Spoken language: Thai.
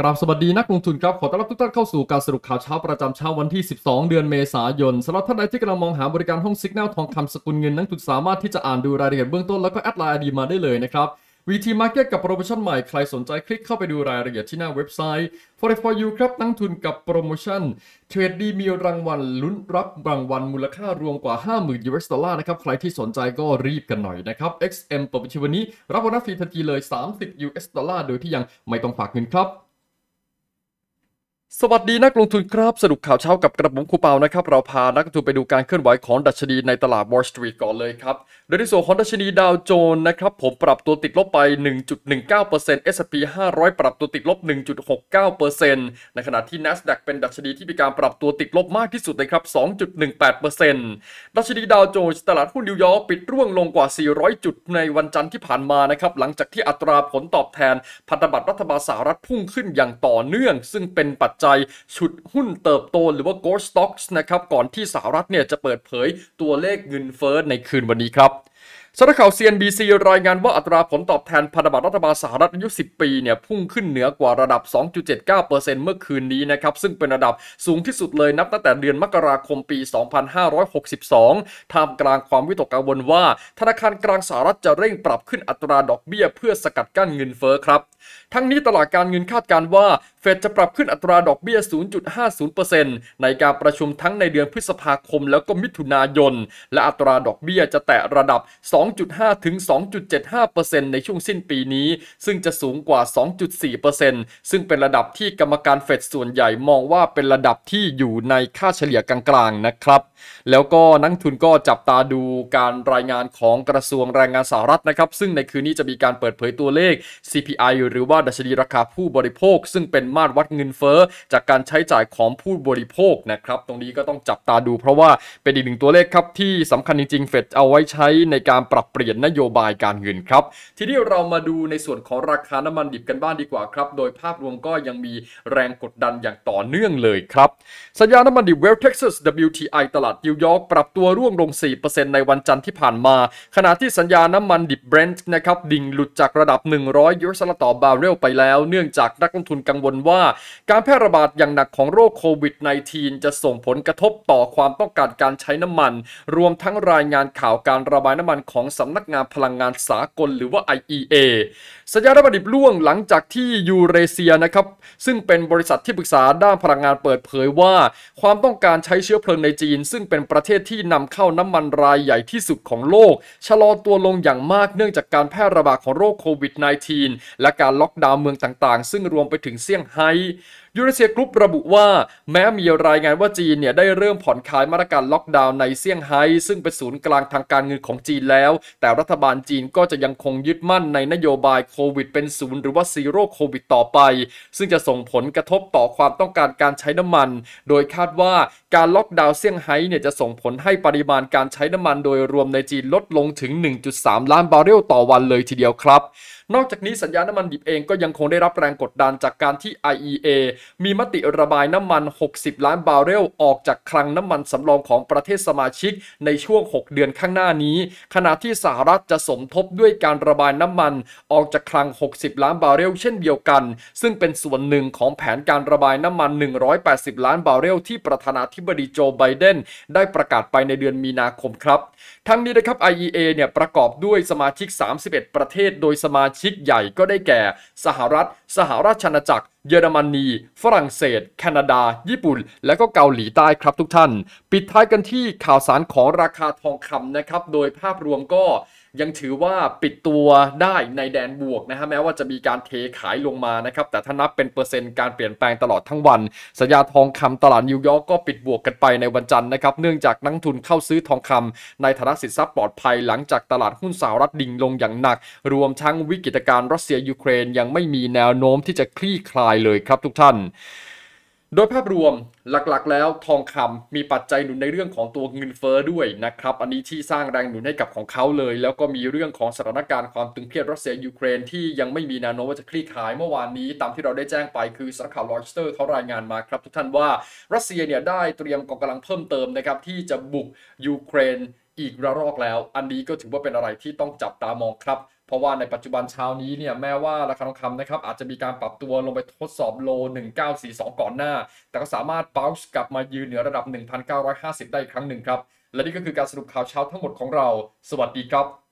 กราบสวัสดี นักลงทุนครับ ขอต้อนรับทุกท่านเข้าสู่การสรุปข่าวเช้าประจำเช้าวันที่ 12 เดือนเมษายน สำหรับท่านใดที่กำลังมองหาบริการห้องสัญญาณทองคำสกุลเงินนักทุนสามารถที่จะอ่านดูรายละเอียดเบื้องต้นแล้วก็แอดไลน์อดีมาได้เลยนะครับวีทีมาร์เก็ตกับโปรโมชั่นใหม่ ใครสนใจคลิกเข้าไปดูรายละเอียดที่หน้าเว็บไซต์ Forex for You ครับ นักทุนกับโปรโมชั่นเทรดดีมีรางวัลลุ้นรับรางวัลมูลค่ารวมกว่า50,000อสดอลลาร์นะครับ ใครที่สนใจก็รีบกันหน่อยนะครับ XM เปิดบัญชีวันนี้รับโบนัสฟรีทันทีเลย 30 US ดอลลาร์โดยที่ยังไม่ต้องฝากเงินครับสวัสดี นักลงทุนครับสรุปข่าวเช้ากับกระผมคูเปานะครับ เราพานักลงทุนไปดูการเคลื่อนไหวของดัชนีในตลาดบอล์สตรีทก่อนเลยครับโดยในส่วนของดัชนีดาวโจนส์นะครับ ผมปรับตัวติดลบไป 1.19% S&P 500ปรับตัวติดลบ 1.69%ในขณะที่ NASDAQ เป็นดัชนีที่มีการปรับตัวติดลบมากที่สุดเลยครับ2.18%ดัชนีดาวโจนส์ตลาดหุ้นนิวยอร์กปิดร่วงลงกว่า 400 จุดในวันจันทร์ที่ผ่านมานะครับหลังจากที่อัตราผลตอบแทนพันธบัตรรัฐบาลสหรัฐพุ่งขึ้นอย่างต่อเนื่อง ซึ่งเป็นปัจจัยชุดหุ้นเติบโต หรือว่า g o l d stocks นะครับก่อนที่สหรัฐเนี่ยจะเปิดเผยตัวเลขเงินเฟ้อในคืนวันนี้ครับสำนักข่าว CNBC รายงานว่าอัตราผลตอบแทนพันธบัตรรัฐบาลสหรัฐอายุ 10 ปีเนี่ยพุ่งขึ้นเหนือกว่าระดับ 2.79%เมื่อคืนนี้นะครับซึ่งเป็นระดับสูงที่สุดเลยนับตั้งแต่เดือนมกราคมปี 2562ท่ามกลางความวิตกกังวลว่า ธนาคารกลางสหรัฐจะเร่งปรับขึ้นอัตราดอกเบี้ยเพื่อสกัดกั้นเงินเฟ้อครับ ทั้งนี้ตลาดการเงินคาดการว่าเฟดจะปรับขึ้นอัตราดอกเบี้ย 0.50%ในการประชุมทั้งในเดือนพฤษภาคมแล้วก็มิถุนายนและอัตราดอกเบี้ยจะแตะระดับ 2 2.5ถึง2.75%ในช่วงสิ้นปีนี้ ซึ่งจะสูงกว่า 2.4%ซึ่งเป็นระดับที่กรรมการเฟดส่วนใหญ่มองว่าเป็นระดับที่อยู่ในค่าเฉลี่ยกลางๆนะครับ แล้วก็นักทุนก็จับตาดูการรายงานของกระทรวงแรงงานสหรัฐนะครับ ซึ่งในคืนนี้จะมีการเปิดเผยตัวเลข CPI หรือว่าดัชนีราคาผู้บริโภค ซึ่งเป็นมาตรวัดเงินเฟ้อจากการใช้จ่ายของผู้บริโภคนะครับตรงนี้ก็ต้องจับตาดู เพราะว่าเป็นอีกหนึ่งตัวเลขครับที่สำคัญจริง ๆเฟดเอาไว้ใช้ในการปรับเปลี่ยนนโยบายการเงินครับ ทีนี้เรามาดูในส่วนของราคา น้ำมันดิบกันบ้างดีกว่าครับ โดยภาพรวมก็ยังมีแรงกดดันอย่างต่อเนื่องเลยครับ สัญญาน้ำมันดิบเวลเท็กซัส WTI ตลาดนิวยอร์กปรับตัวร่วงลง4%ในวันจันทร์ที่ผ่านมา ขณะที่สัญญาน้ำมันดิบเบรนท์นะครับ ดิ่งหลุดจากระดับ 100ยูโรสลต่อบาร์เรลไปแล้วเนื่องจากนักลงทุนกังวลว่าการแพร่ระบาดอย่างหนักของโรคโควิด -19 จะส่งผลกระทบต่อความต้องการการใช้น้ำมัน รวมทั้งรายงานข่าวการระบายน้ำมันของสำนักงานพลังงานสากลหรือว่า IEA สัญญาระบดิบล่วงหลังจากที่ยูเรเซียนะครับ ซึ่งเป็นบริษัทที่ปรึกษาด้านพลังงานเปิดเผยว่า ความต้องการใช้เชื้อเพลิงในจีน ซึ่งเป็นประเทศที่นำเข้าน้ำมันรายใหญ่ที่สุดของโลก ชะลอตัวลงอย่างมากเนื่องจากการแพร่ระบาดของโรคโควิด -19 และการล็อกดาวน์เมืองต่างๆ ซึ่งรวมไปถึงเซี่ยงไฮ้ยูเรเซียกรุ๊ประบุว่า แม้มีรายงานว่าจีนเนี่ยได้เริ่มผ่อนคลายมาตรการล็อกดาวน์ในเซี่ยงไฮ้ซึ่งเป็นศูนย์กลางทางการเงินของจีนแล้ว แต่รัฐบาลจีนก็จะยังคงยึดมั่นในนโยบายโควิดเป็นศูนย์หรือว่าซีโร่โควิดต่อไป ซึ่งจะส่งผลกระทบต่อความต้องการการใช้น้ำมัน โดยคาดว่าการล็อกดาวน์เซี่ยงไฮ้เนี่ยจะส่งผลให้ปริมาณการใช้น้ำมันโดยรวมในจีนลดลงถึง 1.3 ล้านบาร์เรลต่อวันเลยทีเดียวครับ นอกจากนี้สัญญาณน้ำมันดิบเองก็ยังคงได้รับแรงกดดันจากการที่ IEA มีมติระบายน้ำมัน 60 ล้านบาร์เรลออกจากคลังน้ำมันสำรองของประเทศสมาชิกในช่วง 6 เดือนข้างหน้านี้ ขณะที่สหรัฐจะสมทบด้วยการระบายน้ำมัน ออกจากคลัง 60 ล้านบาร์เรลเช่นเดียวกัน ซึ่งเป็นส่วนหนึ่งของแผนการระบายน้ำมัน 180 ล้านบาร์เรลที่ประธานาธิบดีโจ ไบเดนได้ประกาศไปในเดือนมีนาคมครับ ทั้งนี้นะครับ IEA เนี่ยประกอบด้วยสมาชิก 31 ประเทศโดยสมาชิกใหญ่ก็ได้แก่ สหรัฐ สหราชอาณาจักรเยอรมนี ฝรั่งเศสแคนาดา ญี่ปุ่น และก็เกาหลีใต้ครับทุกท่าน ปิดท้ายกันที่ข่าวสารของราคาทองคำนะครับ โดยภาพรวมก็ยังถือว่าปิดตัวได้ในแดนบวกนะฮะแม้ว่าจะมีการเทขายลงมานะครับ แต่ถ้านับเป็นเปอร์เซ็นต์การเปลี่ยนแปลงตลอดทั้งวันสัญญาทองคำตลาดนิวยอร์กก็ปิดบวกกันไปในวันจันทร์นะครับ เนื่องจากนักทุนเข้าซื้อทองคำในฐานะสินทรัพย์ปลอดภัย หลังจากตลาดหุ้นสหรัฐดิ่งลงอย่างหนัก รวมทั้งวิกฤตการ์รัสเซียยูเครนยังไม่มีแนวโน้มที่จะคลี่คลายเลยครับ ทุกท่านโดยภาพรวมหลักๆแล้วทองคำมีปัจจัยหนุนในเรื่องของตัวเงินเฟอ้อด้วยนะครับ อันนี้ที่สร้างแรงหนุนให้กับของเขาเลย แล้วก็มีเรื่องของสถานการณ์ความตึงเครียดรัสเซียยูเครนที่ยังไม่มีแนวโน้มว่าจะคลี่คลายเมื่อวานนี้ ตามที่เราได้แจ้งไปคือสักข่าวรอยสเตอร์เขารายงานมาครับทุกท่านว่ารัสเซียเนี่ยได้เตรียมกองกำลังเพิ่มเติมนะครับที่จะบุกยูเครนอีกระลอกแล้ว อันนี้ก็ถือว่าเป็นอะไรที่ต้องจับตามองครับ เพราะว่าในปัจจุบันเช้านี้เนี่ย แม้ว่าราคาทองคำนะครับ อาจจะมีการปรับตัวลงไปทดสอบโล 1942 ก่อนหน้า แต่ก็สามารถ bounce กลับมายืนเหนือระดับ 1950 ได้อีกครั้งหนึ่งครับ และนี่ก็คือการสรุปข่าวเช้าทั้งหมดของเรา สวัสดีครับ